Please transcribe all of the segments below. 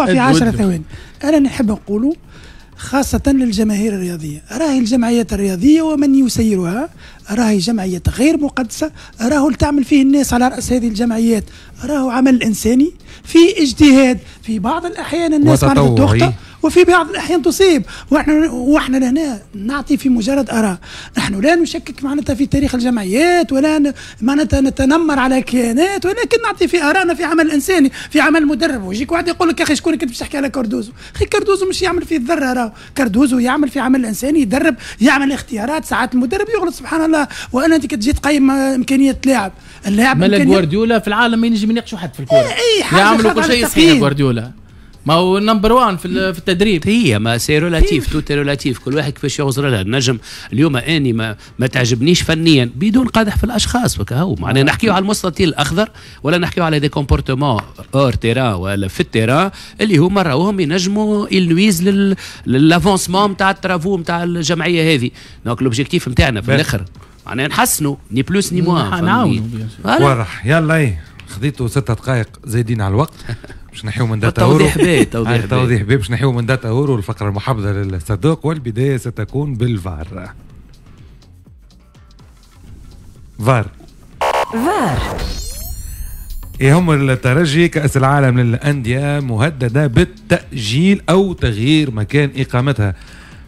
هو في 10 ثواني انا نحب نقوله خاصة للجماهير الرياضية راهي الجمعيات الرياضية ومن يسيرها راهي جمعية غير مقدسة راهو تعمل فيه الناس على رأس هذه الجمعيات راهو عمل إنساني في اجتهاد في بعض الأحيان الناس ما عندها وفي بعض الأحيان تصيب واحنا وإحنا هنا نعطي في مجرد آراء نحن لا نشكك معناتها في تاريخ الجمعيات ولا معناتها نتنمر على كيانات ولكن نعطي في آرائنا في عمل إنساني في عمل مدرب ويجيك واحد يقول لك يا أخي شكون كنت باش تحكي على كاردوزو أخي كاردوزو مش يعمل في الذرة راه كاردوزو يعمل في عمل إنساني يدرب يعمل اختيارات ساعات المدرب يغلط سبحان الله وأنا أنت كتجي تقيم إمكانية لاعب اللاعب ملا جوارديولا في العالم ما ينجم يناقشوا حد في الكورة اي إيه، حاجه يعملوا كل شيء صحيح جوارديولا ما هو نمبر وان في, في التدريب هي ما سي تو توت رولاتيف كل واحد كيفاش يغزر لها النجم اليوم اني ما, ما تعجبنيش فنيا بدون قادح في الاشخاص هو معناها آه. نحكيو على المستطيل الاخضر ولا نحكيو على دي كومبورتمون اور تيران ولا في التيران اللي هما راهم ينجموا يلويز للافونسمون نتاع الترافو نتاع الجمعيه هذه دونك لوبجيكتيف نتاعنا في الاخر معناها نحسنوا ني بلوس ني موان نعاونوا واضح يلا إيه. خذيتوا ستة دقائق زايدين على الوقت باش نحيو من داتا هورو توضيح بي توضيح بي توضيح بي باش نحيو من داتا هورو الفقره المحافظه للصديق والبدايه ستكون بالفار فار فار يهم إيه الترجي كأس العالم للأندية مهددة بالتأجيل أو تغيير مكان إقامتها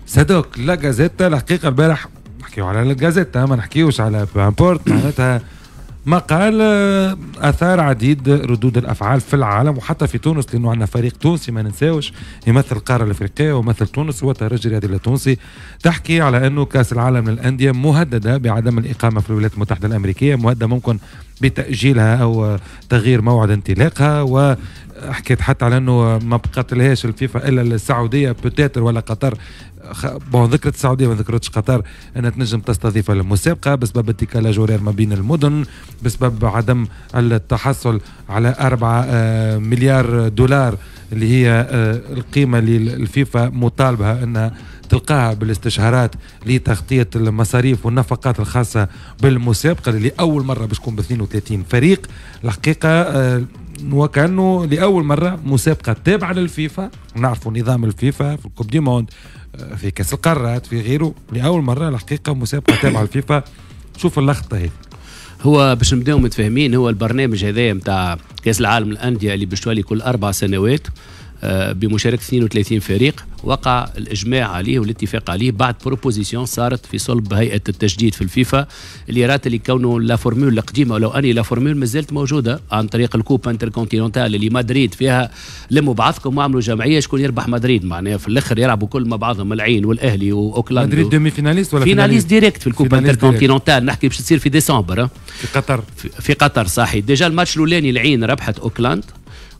صدق لا جازيتا الحقيقة البارح نحكيو على الجازيتا ما نحكيوش على بامبورت معناتها مقال آه، اثار عديد ردود الافعال في العالم وحتى في تونس لانه عندنا فريق تونسي ما ننساوش يمثل القاره الافريقيه ويمثل تونس هو والترجي الرياضي التونسي تحكي على انه كاس العالم للانديه مهدده بعدم الاقامه في الولايات المتحده الامريكيه مهدده ممكن بتاجيلها او تغيير موعد انطلاقها و حكيت حتى على انه ما بقاتلهاش الفيفا الا السعوديه بوتيتر ولا قطر بون ذكرت السعوديه ما ذكرتش قطر انها تنجم تستضيف المسابقه بسبب اتكال جورير ما بين المدن بسبب عدم التحصل على 4 آه، مليار دولار اللي هي آه، القيمه اللي الفيفا مطالبها انها تلقاها بالاستشهارات لتغطيه المصاريف والنفقات الخاصه بالمسابقه اللي اول مره باش تكون ب 32 فريق الحقيقه آه، وكانه لاول مره مسابقه تابعه للفيفا نعرفوا نظام الفيفا في الكوب دي موند آه، في كاس القارات في غيره لاول مره الحقيقه مسابقه تابعه للفيفا شوف اللخطه هذه هو باش نبداو متفاهمين هو البرنامج هذايا نتاع كاس العالم الانديه اللي باش تولي كل اربع سنوات آه، بمشاركه 32 فريق وقع الاجماع عليه والاتفاق عليه بعد بروبوزيسيون صارت في صلب هيئه التجديد في الفيفا اللي رات اللي كونه لا فورمول القديمه ولو اني لا فورمول زالت موجوده عن طريق الكوب كونتيننتال اللي مدريد فيها لموا بعضكم وعملوا جمعيه شكون يربح مدريد معناها في الاخر يلعبوا كل مع بعضهم العين والاهلي واوكلاند مدريد دومي فيناليست ولا فيناليست ديريكت في الكوب كونتيننتال نحكي باش تصير في ديسمبر في قطر في قطر صحيح ديجا الماتش الاولاني العين ربحت اوكلاند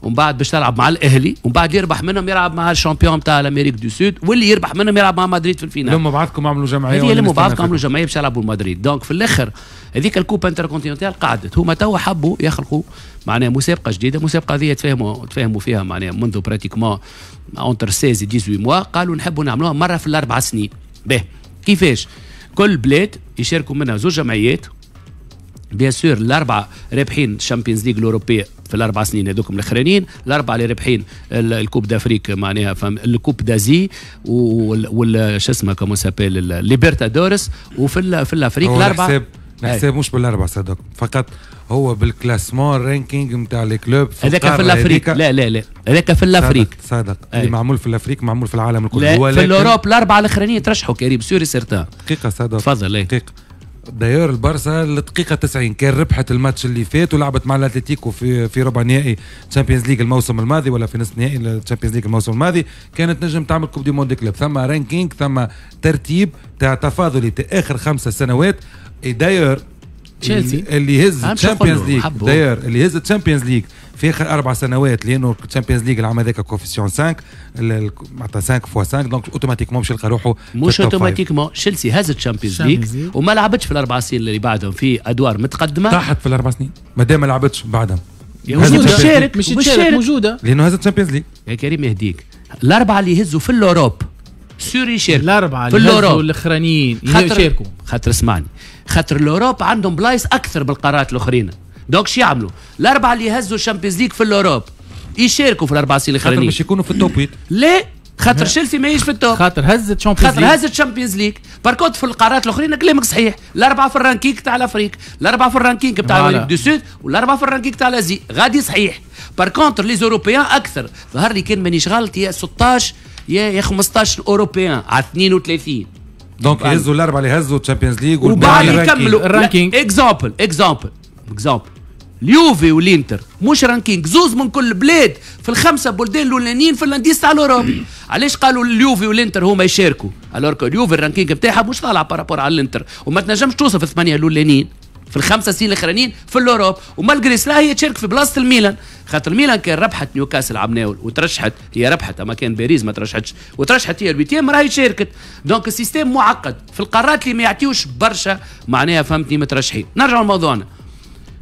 ومن بعد باش تلعب مع الاهلي ومن بعد يربح منهم يلعب مع الشامبيون تاع الامريك دو سود واللي يربح منهم يلعب مع مدريد في الفينال لما بعضكم عملوا جمعيه هذه لما بعضكم عملوا جمعيه باش يلعبوا مدريد دونك في الاخر هذيك الكوب انتر كونتيننتال قعدت هما توا حبوا يخلقوا معناها مسابقه جديده مسابقه هذه تفاهموا تفاهموا فيها معناها منذ براتيكمون اونتر 16 18 موا قالوا نحبوا نعملوها مره في الاربع سنين به كيفاش كل بلاد يشاركوا منها زوج جمعيات بيان سور الاربعه رابحين الشامبيونز ليغ الاوروبيه في الاربع سنين هذوكم الاخرانيين الاربعه اللي رابحين الكوب دافريك معناها فهم الكوب دازي وال شو اسمه كومون سابيل ليبرتادورس وفي في الافريك الاربعه إيه. نحسب مش بالاربع صدق فقط هو بالكلاسمون رانكينج نتاع لي كلوب هذاك في الافريك لا لا لا هذاك في الافريك صادق إيه. اللي معمول في الافريك معمول في العالم الكل لا في الاوروب الاربعه الاخرانيين ترشحوا كريم سوري سيرتان دقيقه صادق تفضل إيه. دقيقه داير البارسا لدقيقه 90 كان ربحت الماتش اللي فات ولعبت مع الاتليتيكو في في ربع نهائي تشامبيونز ليج الموسم الماضي ولا في نصف نهائي تشامبيونز ليج الموسم الماضي كانت نجم تعمل كوب دي موند كلوب ثم رانكينج ثم ترتيب تاع تفاضلي تاع اخر خمسة سنوات داير تشيلسي اللي يهز تشامبيونز ليج داير اللي يهز تشامبيونز ليج في اخر اربع سنوات لانه الشامبيونز ليج العام هذاك كوفيسيون 5 معناتها 5 فوا 5 دونك اوتوماتيكمون باش يلقى روحه مش اوتوماتيكمون تشيلسي هز الشامبيونز ليج وما لعبتش في الاربع سنين اللي بعدهم في ادوار متقدمه طاحت في الاربع سنين ما دام ما لعبتش بعدها يعني موجوده شارك مش شارك موجوده لانه هز الشامبيونز ليج يا كريم يهديك الاربعه اللي يهزوا في الاوروب سوري شارك الاربعه في الاوروب الاخرانيين يشاركوا خاطر اسمعني خاطر الاوروب عندهم بلايص اكثر بالقارات الاخرين دونك شو يعملوا الاربعه اللي يهزوا الشامبيونز ليج في الاوروب يشاركوا في الاربعه السنين الاخرانيين باش يكونوا في التوب 8 لا خاطر تشيلسي ماهيش في التوب خاطر هزت شامبيونز ليج خاطر هزت شامبيونز ليج باركود في القارات الاخرين كلامك صحيح الاربعه في الرانكينج تاع الافريق الاربعه في الرانكينج تاع دو سود والاربعه في الرانكينج تاع الازي غادي صحيح باركونتر لي زوروبيان اكثر ظهر لي كان مانيش غلط يا 16 يا 15 اوروبيان على 32 دونك يهزوا الاربعه اللي هزوا الشامبيونز ليج وبعد يكملوا الرانكينغ اكزامبل اكزامبل اكزامبل اليوفي والانتر مش رانكينج زوز من كل بلاد في الخمسه بلدان الاولانيين في الانديز تاع الاوروب علاش قالوا اليوفي والانتر هما يشاركوا الوركو اليوفي الرانكينج بتاعها مش طالع بارابور على الانتر وما تنجمش توصل في الثمانيه الاولانيين في الخمسه سنين الاخرانيين في الاوروب ومالغري سلا هي تشارك في بلاصه الميلان خاطر الميلان كان ربحت نيوكاسل ناول وترشحت هي ربحت اما كان باريس ما ترشحتش وترشحت هي البيتيام راهي شاركت دونك السيستم معقد في القارات اللي ما يعطيوش برشا معناها فهمتني مترشحين نرجعوا لموضوعنا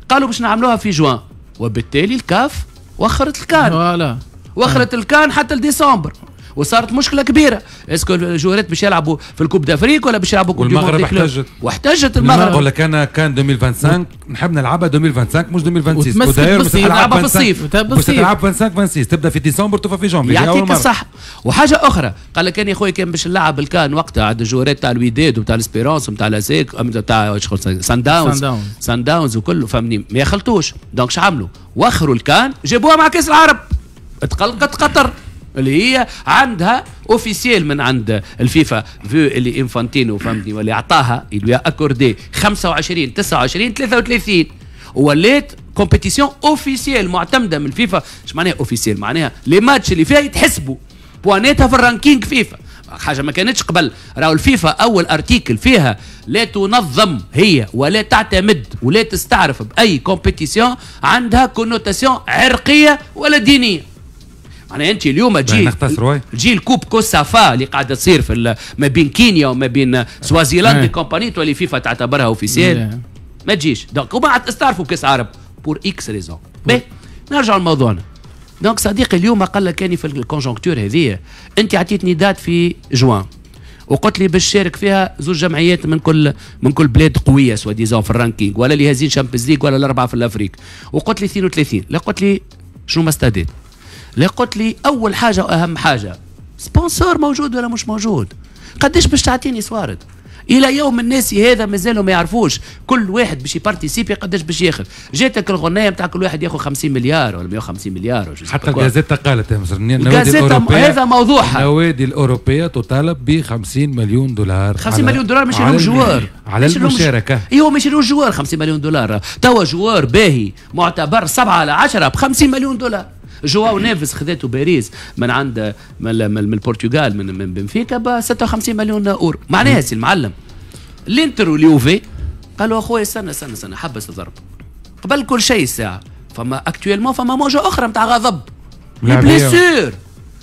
قالوا باش نعملوها في جوان وبالتالي الكاف وخرت الكان وخرت الكان حتى لديسمبر وصارت مشكله كبيره اسكو الجوهرات باش يلعبوا في الكوب دافريك ولا باش يلعبوا كوب والمغرب احتجت واحتجت المغرب ولا كان كان 2025 نحب نلعبها 2025 مش 2026 وداير نلعبها في الصيف باش تلعب 25 26 تبدا في ديسمبر توفى في جونفي يعطيك الصح وحاجه اخرى قال لك انا يا خويا كان باش نلعب الكان وقتها عند الجوهرات تاع الوداد وتاع الاسبيرونس وتاع لاسيك تاع سان داونز سان داونز وكله فهمني ما يخلطوش دونك شو عملوا وخروا الكان جابوها مع كاس العرب تقلقت قطر اللي هي عندها اوفيسيال من عند الفيفا فيو اللي انفانتينو فهمتني واللي عطاها اللي اكوردي 25 29 33 ولات كومبيتيسيون اوفيسيال معتمده من الفيفا اش معناها اوفيسيال معناها لي ماتش اللي فيها يتحسبوا بواناتها في الرانكينج فيفا حاجه ما كانتش قبل راهو الفيفا اول ارتيكل فيها لا تنظم هي ولا تعتمد ولا تستعرف باي كومبيتيسيون عندها كونوتاسيون عرقيه ولا دينيه انا انت اليوم جيل جيل كوب كوسافا اللي قاعده تصير في ما بين كينيا وما بين سوازيلاند كومباني تولي فيفا تعتبرها اوفيسيال ما تجيش دونك وما عاد استعرفوا كاس عرب بور اكس ريزون بي نرجع لموضوعنا دونك صديقي اليوم قال لك كاني في الكونجونكتور هذه انت عطيتني دات في جوان وقلت لي باش شارك فيها زوج جمعيات من كل من كل بلاد قويه سوا ديزون في الرانكينج ولا اللي هازين شامبيونز ليغ ولا الاربعه في الافريق وقلت لي 32 لا قلت لي شنو ما استاديت لا قلت لي اول حاجه واهم حاجه سبونسور موجود ولا مش موجود قداش باش تعطيني سوارد الى يوم الناس هذا مازالوا ما يعرفوش كل واحد باش يبارتيسيبي قداش باش ياخذ جاتك الغنيه نتاع كل واحد ياخذ 50 مليار ولا 150 مليار ولا حتى الجازيتا قالت يا مصر الجازيتا هذا موضوعها النوادي الاوروبيه تطالب ب 50 مليون دولار 50 مليون دولار مش لهم جوار على المشاركه ايوا مش لهم جوار 50 مليون دولار توا جوار باهي معتبر 7 على 10 ب 50 مليون دولار جواو نيفز خذاته باريس من عند من, من البرتغال من, من بنفيكا ب 56 مليون اورو معناها سي المعلم الانتر واليوفي قالوا اخويا استنى استنى استنى حبس الضرب قبل كل شيء الساعه فما اكتويلمون فما موجه اخرى نتاع غضب لي بليسور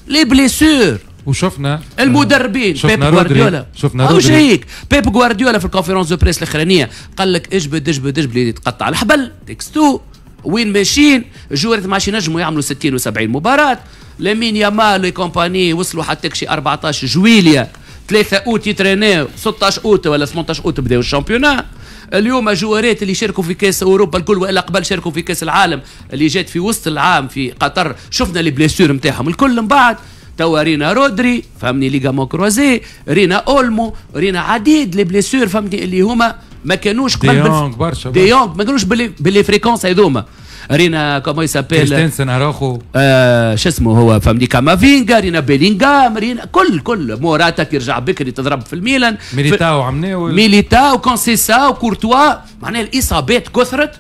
لي بليسور وشفنا المدربين شفنا بيب جوارديولا شفنا رودري هيك بيب جوارديولا في الكونفيرونس دو بريس الاخرانيه قال لك اجبد اجبد اجبد اللي تقطع الحبل تكستو وين ماشيين جورة ما ينجموا يعملوا 60 و70 مباراة لامين يامال لي كومباني وصلوا حتى شي 14 جويليا 3 اوت يترينيو 16 اوت ولا 18 اوت بداو الشامبيونا اليوم جوارات اللي شاركوا في كاس اوروبا الكل والا قبل شاركوا في كاس العالم اللي جات في وسط العام في قطر شفنا لي بليسور نتاعهم الكل من بعد توا رينا رودري فهمني ليغامون كروزي رينا اولمو رينا عديد لي بليسور فهمني اللي هما ما كانوش قبل ديونغ برشا ديونغ ما كانوش باللي فريكونس هذوما رينا كومو يسابيل كريستنسن اروخو آه شو اسمه هو فهمني كامافينغا رينا بيلينغام رينا كل كل موراتا كي رجع بكري تضرب في الميلان ميليتاو عمناو ميليتاو كونسيسا كورتوا معناها الاصابات كثرت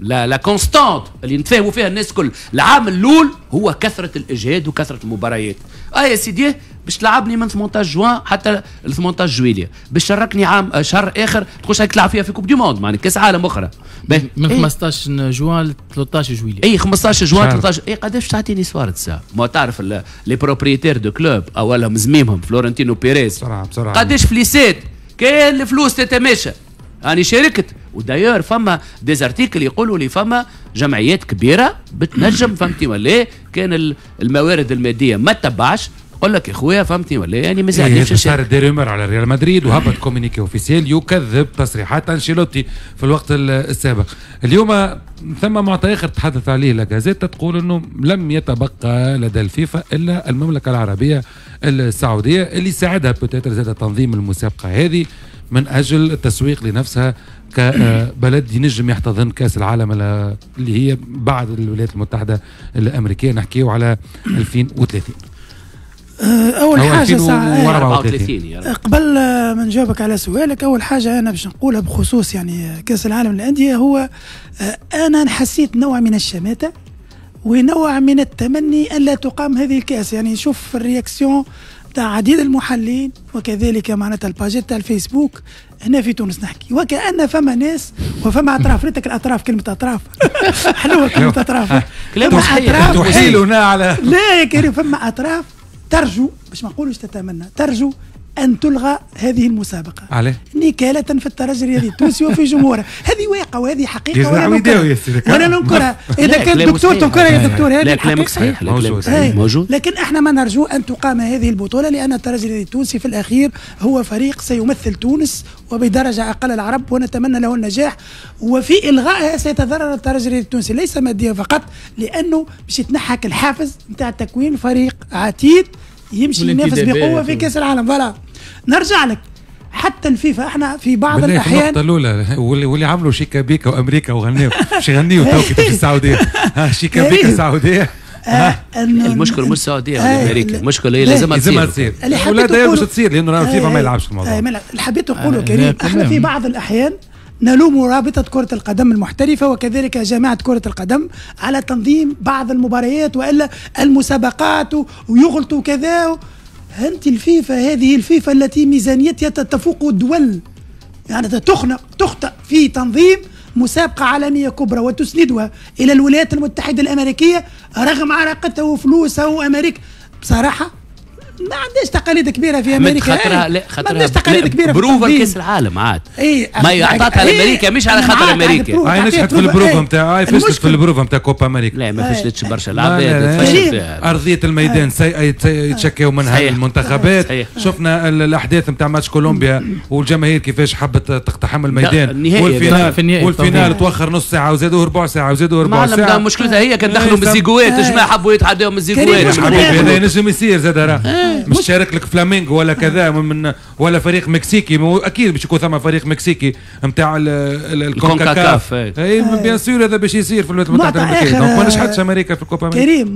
لا كونستانت اللي نتفاهموا فيها الناس كل العام الاول هو كثره الاجهاد وكثره المباريات اه يا سيدي باش تلعبني من 18 جوان حتى 18 جويليا باش شركني عام آه، شهر اخر تخش هيك تلعب فيها في كوب دي موند معناها كاس عالم اخرى من 15 ايه؟ جوان ل 13 جويليا اي 15 جوان 13 اي قداش تعطيني سوارتس ما تعرف لي بروبريتير دو كلوب اولهم زميمهم فلورنتينو بيريز بسرعه بسرعه قداش فليسات كان الفلوس تتماشى راني يعني شاركت ودايور فما ديزارتيكل يقولوا لي فما جمعيات كبيره بتنجم فهمتي ولا إيه؟ كان الموارد الماديه ما تبعش اقول لك اخويا فهمتني ولا إيه؟ يعني ما إيه، زعلنيش صار دي رومر على ريال مدريد وهبط كومينيكي اوفيسيال يكذب تصريحات انشيلوتي في الوقت السابق اليوم ثم معطى اخر تحدث عليه لاكازيتا تقول انه لم يتبقى لدى الفيفا الا المملكه العربيه السعوديه اللي ساعدها بوتيتر زاد تنظيم المسابقه هذه من اجل التسويق لنفسها كبلد ينجم يحتضن كاس العالم اللي هي بعد الولايات المتحده الامريكيه نحكيه على 2030 اول أو حاجه ساعه قبل ما نجاوبك على سؤالك اول حاجه انا باش نقولها بخصوص يعني كاس العالم للانديه هو آه، انا حسيت نوع من الشماته ونوع من التمني الا تقام هذه الكاس يعني نشوف الرياكسيون تاع عديد المحللين وكذلك معناتها الباجيت تاع الفيسبوك هنا في تونس نحكي وكان فما ناس وفما اطراف ريتك الاطراف كلمه اطراف حلوه كلمه أيوه. اطراف كلمه آه. اطراف تحيلنا على لا يا كريم فما اطراف ترجو باش ما نقولوش تتمنى ترجو أن تلغى هذه المسابقة عليه نكالة في الترجي الرياضي التونسي وفي جمهوره هذه واقعة وهذه حقيقة وأنا ننكرها وأنا ننكرها إذا كان الدكتور تنكرها يا دكتور هذه لا كلامك صحيح موجود لكن احنا ما نرجو أن تقام هذه البطولة لأن الترجي الرياضي التونسي في الأخير هو فريق سيمثل تونس وبدرجة أقل العرب ونتمنى له النجاح وفي إلغائها سيتضرر الترجي الرياضي التونسي ليس ماديا فقط لأنه باش يتنحك الحافز نتاع تكوين فريق عتيد يمشي ينافس بقوه في كاس العالم فوالا نرجع لك حتى الفيفا احنا في بعض الاحيان النقطه الاولى واللي عملوا شيكابيكا وامريكا وغنيوا آه، مش غنيوا تو في السعوديه شيكابيكا السعوديه المشكل مش السعوديه ولا آه، امريكا المشكل هي لازمها تصير لازمها تصير ولا دايما مش تصير لانه الفيفا ما آه، يلعبش الموضوع اللي حبيت نقوله كريم احنا في بعض الاحيان نلوم رابطة كرة القدم المحترفة وكذلك جامعة كرة القدم على تنظيم بعض المباريات وإلا المسابقات ويغلطوا كذا أنت الفيفا هذه الفيفا التي ميزانيتها تفوق الدول يعني تخنق تخطئ في تنظيم مسابقة عالمية كبرى وتسندها إلى الولايات المتحدة الأمريكية رغم عراقتها وفلوسها وأمريكا بصراحة ما عندناش تقاليد كبيره في امريكا خاطر إيه؟ لا ما عندناش تقاليد كبيره بروفا كاس العالم عاد اي ما اعطتها إيه؟ لامريكا مش على خاطر امريكا هاي نجحت في البروفا نتاع هاي فشلت في البروفا نتاع كوبا امريكا لا ما فشلتش إيه؟ برشا العباد ارضيه الميدان يتشكيوا منها المنتخبات شفنا الاحداث نتاع ماتش كولومبيا والجماهير كيفاش حبت تقتحم الميدان والفينال والفينال توخر نص ساعه وزادوا ربع ساعه وزادوا ربع ساعه مشكلتها هي كان دخلوا بالزيقوات الجماعه حبوا يتعداو من هذا نجم يصير زاد راه مش شارك لك فلامينغو ولا كذا من ولا فريق مكسيكي اكيد باش يكون ثم فريق مكسيكي نتاع الكونكاكاف اي إيه، بيان سور هذا باش يصير في الولايات المتحده الامريكيه دونك ما نشحتش امريكا في الكوبا امريكا كريم